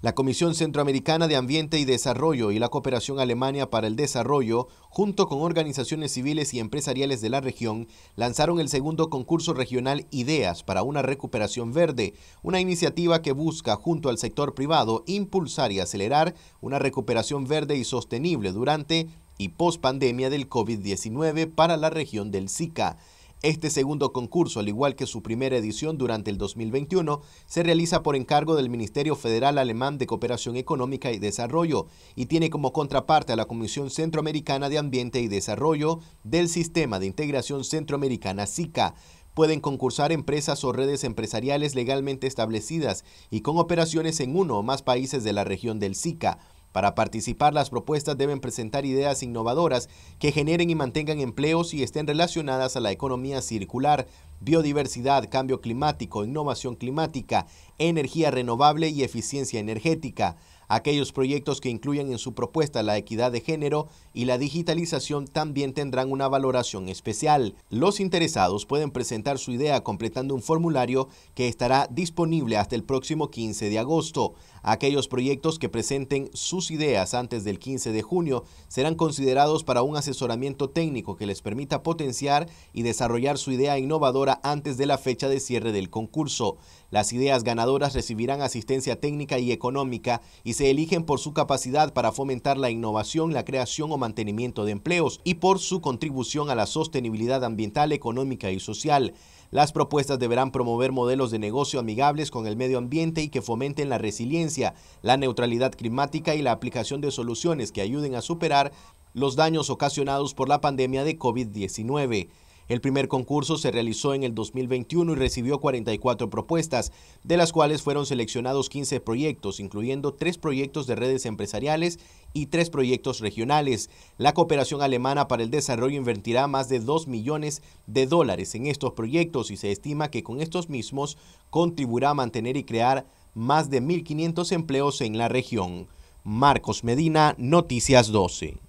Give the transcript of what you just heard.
La Comisión Centroamericana de Ambiente y Desarrollo y la Cooperación Alemania para el Desarrollo, junto con organizaciones civiles y empresariales de la región, lanzaron el segundo concurso regional Ideas para una recuperación verde, una iniciativa que busca, junto al sector privado, impulsar y acelerar una recuperación verde y sostenible durante y post pandemia del COVID-19 para la región del SICA. Este segundo concurso, al igual que su primera edición durante el 2021, se realiza por encargo del Ministerio Federal Alemán de Cooperación Económica y Desarrollo y tiene como contraparte a la Comisión Centroamericana de Ambiente y Desarrollo del Sistema de Integración Centroamericana SICA. Pueden concursar empresas o redes empresariales legalmente establecidas y con operaciones en uno o más países de la región del SICA para participar, las propuestas deben presentar ideas innovadoras que generen y mantengan empleos y estén relacionadas a la economía circular, biodiversidad, cambio climático, innovación climática, energía renovable y eficiencia energética, Aquellos proyectos que incluyan en su propuesta la equidad de género y la digitalización también tendrán una valoración especial. Los interesados pueden presentar su idea completando un formulario que estará disponible hasta el próximo 15 de agosto. Aquellos proyectos que presenten sus ideas antes del 15 de junio serán considerados para un asesoramiento técnico que les permita potenciar y desarrollar su idea innovadora antes de la fecha de cierre del concurso. Las ideas ganadoras recibirán asistencia técnica y económica y se eligen por su capacidad para fomentar la innovación, la creación o mantenimiento de empleos y por su contribución a la sostenibilidad ambiental, económica y social. Las propuestas deberán promover modelos de negocio amigables con el medio ambiente y que fomenten la resiliencia, la neutralidad climática y la aplicación de soluciones que ayuden a superar los daños ocasionados por la pandemia de COVID-19. El primer concurso se realizó en el 2021 y recibió 44 propuestas, de las cuales fueron seleccionados 15 proyectos, incluyendo tres proyectos de redes empresariales y tres proyectos regionales. La cooperación alemana para el desarrollo invertirá más de 2 millones de dólares en estos proyectos y se estima que con estos mismos contribuirá a mantener y crear más de 1.500 empleos en la región. Marcos Medina, Noticias 12.